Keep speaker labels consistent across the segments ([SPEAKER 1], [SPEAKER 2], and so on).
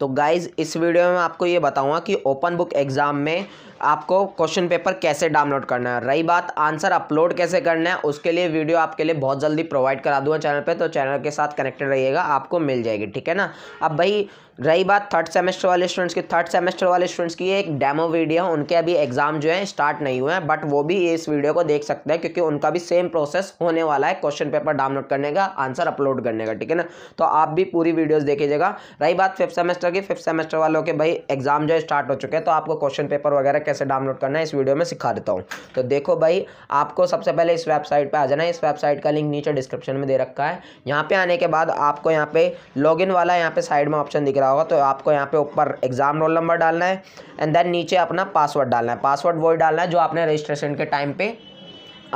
[SPEAKER 1] तो गाइज़ इस वीडियो में आपको ये बताऊंगा कि ओपन बुक एग्ज़ाम में आपको क्वेश्चन पेपर कैसे डाउनलोड करना है रही बात आंसर अपलोड कैसे करना है उसके लिए वीडियो आपके लिए बहुत जल्दी प्रोवाइड करा दूंगा चैनल पे तो चैनल के साथ कनेक्टेड रहिएगा आपको मिल जाएगी ठीक है ना अब भाई रही बात थर्ड सेमेस्टर वाले स्टूडेंट्स की थर्ड सेमेस्टर वाले स्टूडेंट्स की एक डेमो वीडियो है उनके अभी एग्जाम जो है स्टार्ट नहीं हुए हैं बट वो भी इस वीडियो को देख सकते हैं क्योंकि उनका भी सेम प्रोसेस होने वाला है क्वेश्चन पेपर डाउनलोड करने का आंसर अपलोड करने का ठीक है ना तो आप भी पूरी वीडियोज देखिएगा रही बात फिफ्थ सेमेस्टर की फिफ्थ सेमेस्टर वालों के भाई एग्जाम जो है स्टार्ट हो चुके हैं तो आपको क्वेश्चन पेपर वगैरह कैसे डाउनलोड करना है इस वीडियो में सिखा देता हूँ तो देखो भाई आपको सबसे पहले इस वेबसाइट पर आ जाना है इस वेबसाइट का लिंक नीचे डिस्क्रिप्शन में दे रखा है यहाँ पर आने के बाद आपको यहाँ पे लॉग वाला यहाँ पे साइड में ऑप्शन दिख रहा होगा तो आपको यहाँ पे ऊपर एग्ज़ाम रोल नंबर डालना है एंड देन नीचे अपना पासवर्ड डालना है पासवर्ड वही डालना है जो आपने रजिस्ट्रेशन के टाइम पर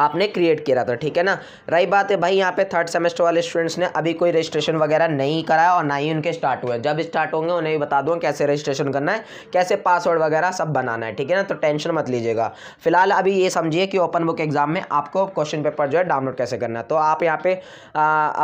[SPEAKER 1] आपने क्रिएट किया था ठीक है ना रही बात है भाई यहाँ पे थर्ड सेमेस्टर वाले स्टूडेंट्स ने अभी कोई रजिस्ट्रेशन वगैरह नहीं कराया और ना ही उनके स्टार्ट हुए जब स्टार्ट होंगे उन्हें भी बता दूँ कैसे रजिस्ट्रेशन करना है कैसे पासवर्ड वगैरह सब बनाना है ठीक है ना तो टेंशन मत लीजिएगा फिलहाल अभी ये समझिए कि ओपन बुक एग्जाम में आपको क्वेश्चन पेपर जो है डाउनलोड कैसे करना है तो आप यहाँ पे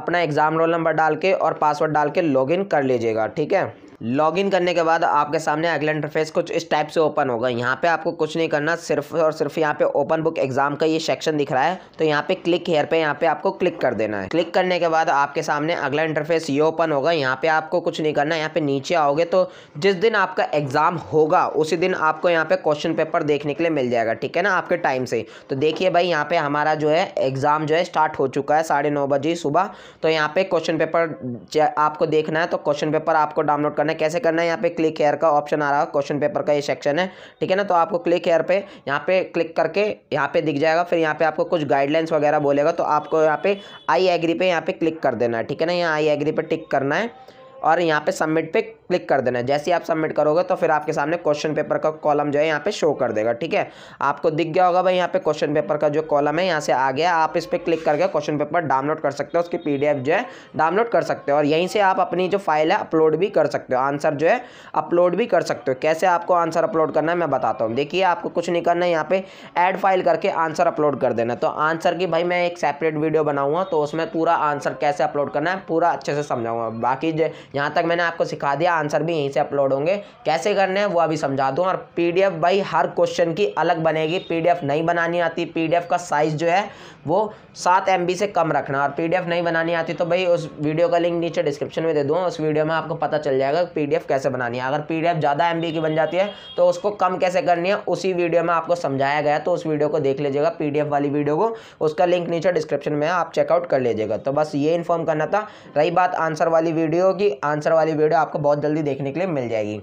[SPEAKER 1] अपना एग्ज़ाम रोल नंबर डाल के और पासवर्ड डाल के इन कर लीजिएगा ठीक है लॉगिन करने के बाद आपके सामने अगला इंटरफेस कुछ इस टाइप से ओपन होगा यहाँ पे आपको कुछ नहीं करना सिर्फ और सिर्फ यहाँ पे ओपन बुक एग्जाम का ये सेक्शन दिख रहा है तो यहाँ पे क्लिक हेयर पे यहाँ पे आपको क्लिक कर देना है क्लिक करने के बाद आपके सामने अगला इंटरफेस ये ओपन होगा यहाँ पे आपको कुछ नहीं करना यहाँ पे नीचे आओगे तो जिस दिन आपका एग्जाम होगा उसी दिन आपको यहाँ पे क्वेश्चन पेपर देखने के लिए मिल जाएगा ठीक है ना आपके टाइम से तो देखिए भाई यहाँ पे हमारा जो है एग्जाम जो है स्टार्ट हो चुका है साढ़े बजे सुबह तो यहाँ पे क्वेश्चन पेपर आपको देखना है तो क्वेश्चन पेपर आपको डाउनलोड करना करना है कैसे करना है यहाँ पे क्लिक हेयर का ऑप्शन आ रहा है क्वेश्चन पेपर का ये सेक्शन है ठीक है ना तो आपको क्लिक हेयर पे यहाँ पे क्लिक करके यहाँ पे दिख जाएगा फिर यहाँ पे आपको कुछ गाइडलाइंस वगैरह बोलेगा तो आपको यहाँ पे आई एग्री पे यहाँ पे क्लिक कर देना है ठीक है ना यहाँ आई एग्री पे टिक करना है और यहाँ पे सबमिट पे क्लिक कर देना है जैसे ही आप सबमिट करोगे तो फिर आपके सामने क्वेश्चन पेपर का कॉलम जो है यहाँ पे शो कर देगा ठीक है आपको दिख गया होगा भाई यहाँ पे क्वेश्चन पेपर का जो कॉलम है यहाँ से आ गया आप इस पर क्लिक करके क्वेश्चन पेपर डाउनलोड कर सकते हो उसकी पी जो है डाउनलोड कर सकते हो और यहीं से आप अपनी जो फाइल है अपलोड भी कर सकते हो आंसर जो है अपलोड भी कर सकते हो कैसे आपको आंसर अपलोड करना है मैं बताता हूँ देखिए आपको कुछ नहीं करना है यहाँ पे एड फाइल करके आंसर अपलोड कर देना तो आंसर की भाई मैं एक सेपरेट वीडियो बनाऊँगा तो उसमें पूरा आंसर कैसे अपलोड करना है पूरा अच्छे से समझाऊँगा बाकी यहाँ तक मैंने आपको सिखा दिया आंसर भी यहीं से अपलोड होंगे कैसे करने हैं वो अभी समझा दूँ और पी डी भाई हर क्वेश्चन की अलग बनेगी पी नहीं बनानी आती पी का साइज़ जो है वो सात एम से कम रखना और पी नहीं बनानी आती तो भाई उस वीडियो का लिंक नीचे डिस्क्रिप्शन में दे दूँ उस वीडियो में आपको पता चल जाएगा पी कैसे बनानी है अगर पी ज़्यादा एम की बन जाती है तो उसको कम कैसे करनी है उसी वीडियो में आपको समझाया गया तो उस वीडियो को देख लीजिएगा पी वाली वीडियो को उसका लिंक नीचे डिस्क्रिप्शन में आप चेकआउट कर लीजिएगा तो बस ये इन्फॉर्म करना था रही बात आंसर वाली वीडियो की आंसर वाली वीडियो आपको बहुत जल्दी देखने के लिए मिल जाएगी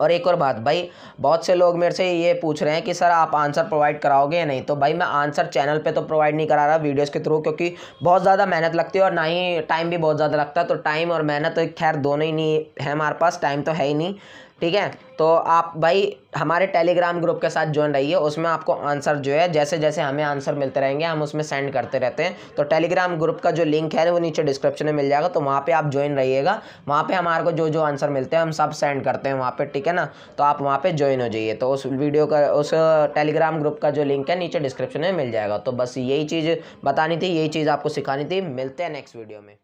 [SPEAKER 1] और एक और बात भाई बहुत से लोग मेरे से ये पूछ रहे हैं कि सर आप आंसर प्रोवाइड कराओगे या नहीं तो भाई मैं आंसर चैनल पे तो प्रोवाइड नहीं करा रहा वीडियोस के थ्रू क्योंकि बहुत ज़्यादा मेहनत लगती है और ना ही टाइम भी बहुत ज़्यादा लगता है तो टाइम और मेहनत तो खैर दोनों ही नहीं है हमारे पास टाइम तो है ही नहीं ठीक है तो आप भाई हमारे टेलीग्राम ग्रुप के साथ ज्वाइन रहिए उसमें आपको आंसर जो है जैसे जैसे हमें आंसर मिलते रहेंगे हम उसमें सेंड करते रहते हैं तो टेलीग्राम ग्रुप का जो लिंक है वो नीचे डिस्क्रिप्शन में मिल जाएगा तो वहाँ पे आप ज्वाइन रहिएगा वहाँ पे हमारे को जो जो आंसर मिलते हैं हम सब सेंड करते हैं वहाँ पर ठीक है ना तो आप वहाँ पर ज्वाइन हो जाइए तो उस वीडियो का उस टेलीग्राम ग्रुप का जो लिंक है नीचे डिस्क्रिप्शन में मिल जाएगा तो बस यही चीज़ बतानी थी यही चीज़ आपको सिखानी थी मिलते हैं नेक्स्ट वीडियो में